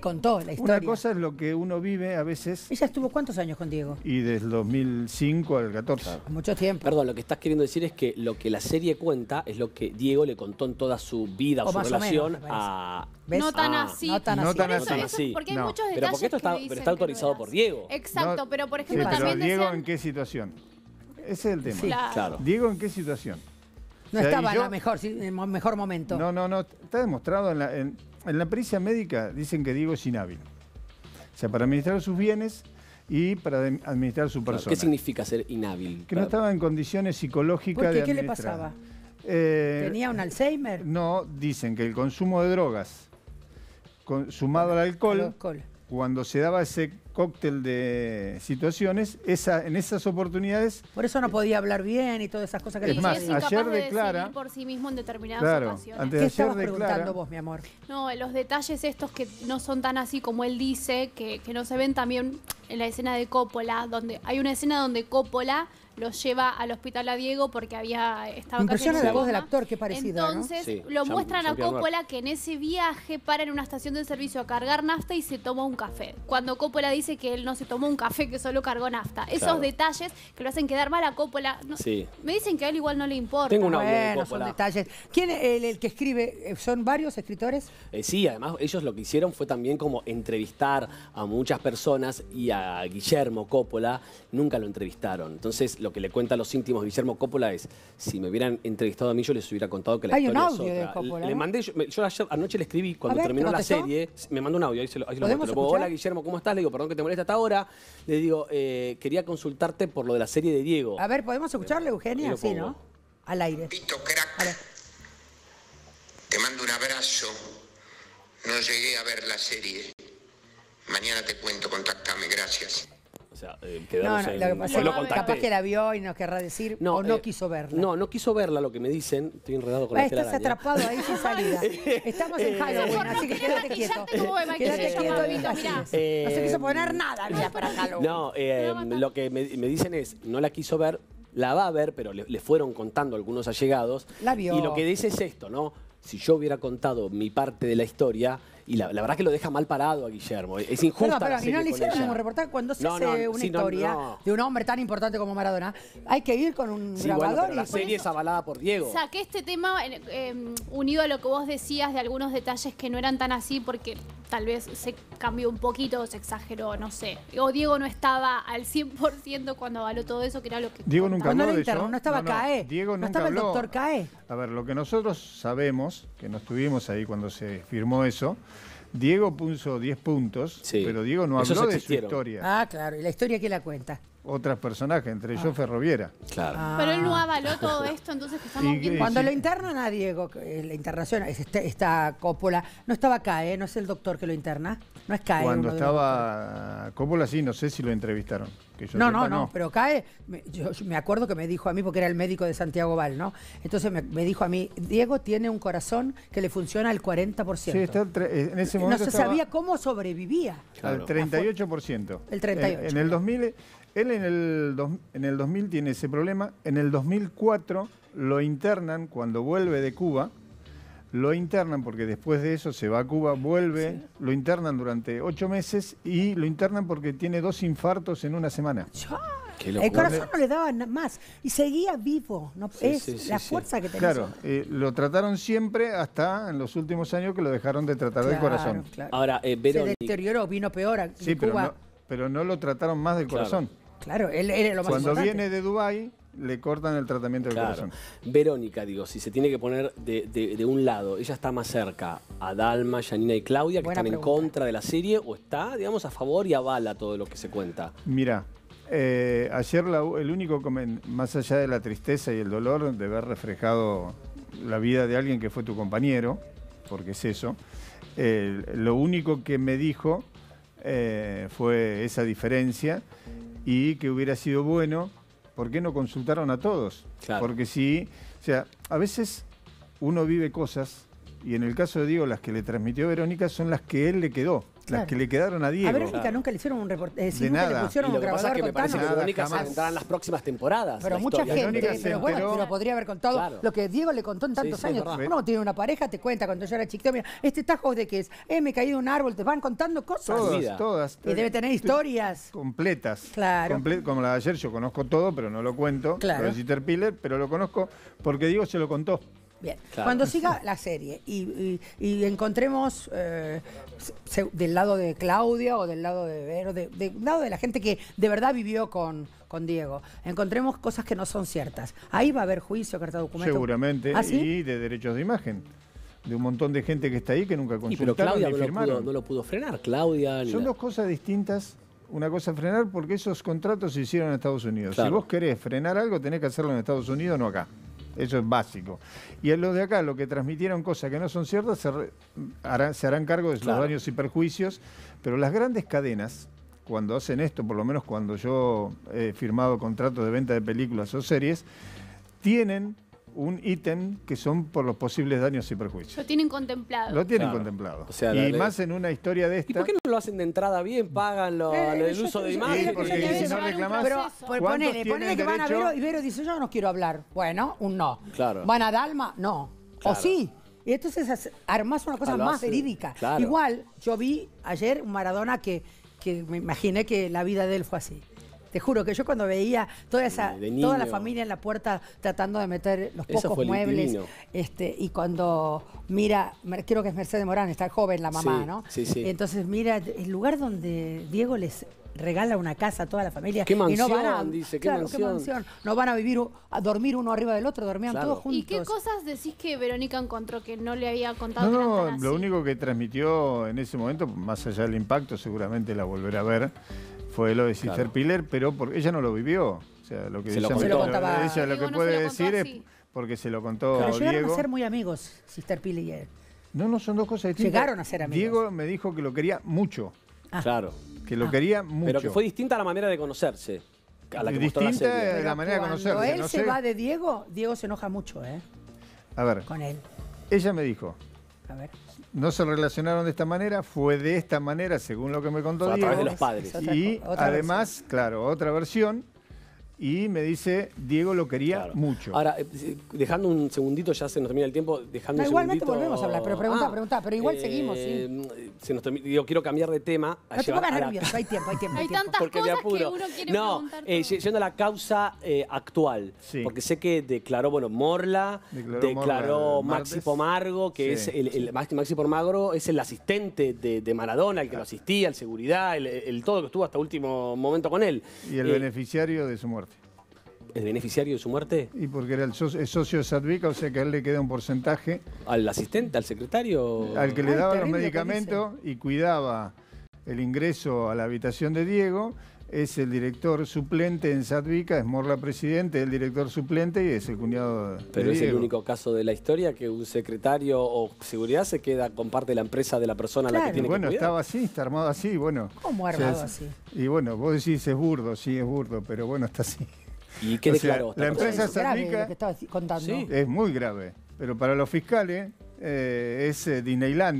contó la historia. Una cosa es lo que uno vive a veces. ¿Ella estuvo cuántos años con Diego? Y desde 2005 al 14. Mucho tiempo. Perdón, lo que estás queriendo decir es que lo que la serie cuenta es lo que Diego le contó en toda su vida, o su relación a... No tan, ah, así. no tan así. No tan así. porque hay muchos detalles Pero porque esto está, autorizado por Diego. Exacto, pero por ejemplo también Diego en qué situación. Ese es el tema. Sí. Claro. Diego en qué situación. No estaba en, la mejor, el mejor momento. No, no, no. Está demostrado en, la, en en la pericia médica dicen que Diego es inhábil. O sea, para administrar sus bienes y para administrar su persona. ¿Qué significa ser inhábil? Que no estaba en condiciones psicológicas ¿Por qué? ¿Qué le pasaba? Eh, ¿Tenía un Alzheimer? No, dicen que el consumo de drogas sumado al alcohol, cuando se daba ese cóctel de situaciones, esa, en esas oportunidades... Por eso no podía hablar bien y todas esas cosas que... Es más, ayer de declara... por sí mismo en determinadas Antes de ¿Qué preguntando vos, mi amor? No, los detalles estos que no son tan así como él dice, que, que no se ven también en la escena de Coppola, donde hay una escena donde Coppola los lleva al hospital a Diego porque había estado Me impresiona la voz del actor, qué parecido. Entonces ¿no? lo muestran a Coppola que en ese viaje para en una estación de servicio a cargar nafta y se toma un café. Cuando Coppola dice que él no se tomó un café, que solo cargó nafta. Esos detalles que lo hacen quedar mal a Coppola. No, sí. Me dicen que a él igual no le importa. Tengo una bueno, son detalles. ¿Quién es el, que escribe? Eh, ¿Son varios escritores? Eh, sí, además ellos lo que hicieron fue también como entrevistar a muchas personas y a a Guillermo Coppola, nunca lo entrevistaron. Entonces, lo que le cuenta a los íntimos Guillermo Coppola es, si me hubieran entrevistado a mí, yo les hubiera contado que la historia un le, mandé, yo, anoche le escribí cuando terminó la serie, me mandó un audio, ahí se Hola Guillermo, ¿cómo estás? Le digo, perdón que te moleste hasta ahora. Le digo, eh, quería consultarte por lo de la serie de Diego. A ver, ¿podemos escucharle, Eugenia? Sí, ¿no? Al aire. Te mando un abrazo. No llegué a ver la serie. Mañana te cuento, contactame, gracias. O sea, eh, quedamos no, lo que pasa capaz que la vio y nos querrá decir, no, o no eh, quiso verla. No, no quiso verla, lo que me dicen. Estoy enredado con ah, la Estás atrapado ahí sin salida. Eh, Estamos en Halloween, así que quédate quieto. Quédate quieto, Evita, no se quiso poner nada mira, para Halloween. No, lo que me, dicen es, no la quiso ver, la va a ver, pero le, le, fueron contando algunos allegados. La vio. Y lo que dice es esto, ¿no? Si yo hubiera contado mi parte de la historia, y la, verdad que lo deja mal parado a Guillermo. Es injusto. Pero, pero, y no le hicieron un cuando se hace una historia de un hombre tan importante como Maradona. Hay que ir con un grabador. la serie es avalada por Diego. Saqué este tema eh, em, unido a lo que vos decías de algunos detalles que no eran tan así porque tal vez se cambió un poquito, se exageró, no sé. O Diego no estaba al 100% cuando avaló todo eso, que era lo que... Diego nunca habló no estaba CAE. Diego no estaba el doctor CAE. A ver, lo que nosotros sabemos, que no estuvimos ahí cuando se firmó eso, Diego puso 10 puntos, pero Diego no habló de su historia. Ah, claro. ¿Y la historia que la cuenta? otras personajes, entre ellos ah. Ferroviera. Claro. Pero él no ah. avaló todo esto, entonces que estamos y, Cuando lo internan a Diego, eh, la internación, este, esta, esta Coppola, no estaba CAE, ¿eh? no es el doctor que lo interna, no es CAE. Cuando estaba Coppola, sí, no sé si lo entrevistaron. no, no, no, pero CAE, me, yo, me acuerdo que me dijo a mí, porque era el médico de Santiago Val, ¿no? Entonces me, dijo a mí, Diego tiene un corazón que le funciona al 40%. Sí, está, eh, en ese momento No se sabía cómo sobrevivía. Al 38%. El 38%. en el 2000... Él en el, en 2000 tiene ese problema. En el 2004 lo internan cuando vuelve de Cuba. Lo internan porque después de eso se va a Cuba, vuelve, lo internan durante ocho meses y lo internan porque tiene dos infartos en una semana. El corazón no le daba más y seguía vivo. es la fuerza que tenía. Claro, eh, lo trataron siempre hasta en los últimos años que lo dejaron de tratar del corazón. Ahora, eh, Se deterioró, vino peor. A, Cuba. pero no, pero no lo trataron más del corazón. Claro, él, era lo más Cuando viene de Dubái, le cortan el tratamiento del corazón. Verónica, digo, si se tiene que poner de, un lado, ¿ella está más cerca a Dalma, Janina y Claudia, que están en contra de la serie, o está, digamos, a favor y avala todo lo que se cuenta? Mira, eh, ayer el único, más allá de la tristeza y el dolor de ver reflejado la vida de alguien que fue tu compañero, porque es eso, eh, lo único que me dijo eh, fue esa diferencia y que hubiera sido bueno, ¿por qué no consultaron a todos? Porque si, o sea, a veces uno vive cosas y en el caso de Diego las que le transmitió Verónica son las que él le quedó las que le quedaron a Diego. A Verónica nunca le hicieron un reporte eh, de nada. le pusieron lo que pasa que me parece que en las próximas temporadas. Pero mucha gente, pero bueno, pero podría haber contado lo que Diego le contó en tantos años. Uno tiene una pareja, te cuenta cuando yo era chiquito, mira, este tajo de que es, me caído caído un árbol, te van contando cosas. Todas, todas. Y debe tener historias. Completas. Claro. como la de ayer, yo conozco todo, pero no lo cuento. Claro. pero lo conozco porque Diego se lo contó. Bien, cuando siga la serie y, encontremos eh, del lado de Claudia o del lado de lado de la gente que de verdad vivió con, Diego, encontremos cosas que no son ciertas. Ahí va a haber juicio, carta de Seguramente, ¿Ah, y de derechos de imagen de un montón de gente que está ahí que nunca consultaron Claudia ni no Lo pudo, no lo pudo frenar, Claudia. Son dos cosas distintas. Una cosa frenar porque esos contratos se hicieron en Estados Unidos. Si vos querés frenar algo, tenés que hacerlo en Estados Unidos, no acá. Eso es básico. Y los de acá, lo que transmitieron cosas que no son ciertas, se, harán, cargo de sus daños y perjuicios, pero las grandes cadenas, cuando hacen esto, por lo menos cuando yo he firmado contratos de venta de películas o series, tienen un ítem que son por los posibles daños y perjuicios. Lo tienen contemplado. Lo tienen contemplado. sea, y más en una historia de esta. ¿Y por qué no lo hacen de entrada bien? Pagan lo, eh, el uso de imagen. porque si no reclamás. Pero, pues, ponele, que van a Vero y Vero dice: Yo no quiero hablar. Bueno, un no. Claro. Van a Dalma, no. O sí. Y entonces armas una cosa ah, más verídica. Igual, yo vi ayer un Maradona que, que me imaginé que la vida de él fue así. Te juro que yo cuando veía toda esa toda la familia en la puerta tratando de meter los pocos muebles este y cuando mira, creo que es Mercedes Morán, está joven la mamá, ¿no? Sí, sí. Entonces mira el lugar donde Diego les regala una casa a toda la familia. ¿Qué mansión, no van a, mansión? No van a vivir, a dormir uno arriba del otro, dormían todos juntos. ¿Y qué cosas decís que Verónica encontró que no le había contado? No, no, lo único que transmitió en ese momento, más allá del impacto, seguramente la volverá a ver, fue lo de Sister Piller, pero porque ella no lo vivió. O sea, lo que se lo que puede decir es porque se lo contó pero llegaron a ser muy amigos, Sister Piller y él. No, no, son dos cosas distintas. Llegaron a ser amigos. Diego me dijo que lo quería mucho. Ah. Claro. Que lo quería ah. mucho. Pero que fue distinta la manera de conocerse. A la que distinta la, la manera de conocerse. Cuando él se va de Diego, Diego se enoja mucho, ¿eh? A ver. Con él. Ella me dijo, no se relacionaron de esta manera, fue de esta manera, según lo que me contó Diego. A través de los padres. Y además, claro, otra versión. Y me dice, Diego lo quería mucho. Ahora, eh, dejando un segundito, ya se nos termina el tiempo, dejando igualmente volvemos a hablar, pero pregunta, ah, pero igual eh, seguimos, yo digo, quiero cambiar de tema. no hay tantas cosas que uno No, eh, yendo a la causa eh, actual, porque sé que declaró, bueno, Morla, declaró, Máximo Maxi Pomargo, que es el, Maxi es el asistente de, Maradona, el que lo asistía, el seguridad, el, todo que estuvo hasta último momento con él. Y el eh, beneficiario de su muerte el beneficiario de su muerte? Y porque era el socio, de Sadvica, o sea que a él le queda un porcentaje. ¿Al asistente, al secretario? Al que le daba los medicamentos y cuidaba el ingreso a la habitación de Diego. Es el director suplente en Sadvica, es Morla presidente, el director suplente y es el cuñado de Pero es el único caso de la historia que un secretario o seguridad se queda, con parte de la empresa de la persona a la que tiene bueno, que Bueno, estaba así, está armado así, bueno. ¿Cómo armado así? Y bueno, vos decís es burdo, sí es burdo, pero bueno, está así. Y quede claro. La empresa es es muy grave, pero para los fiscales eh, es eh, Disneylandia.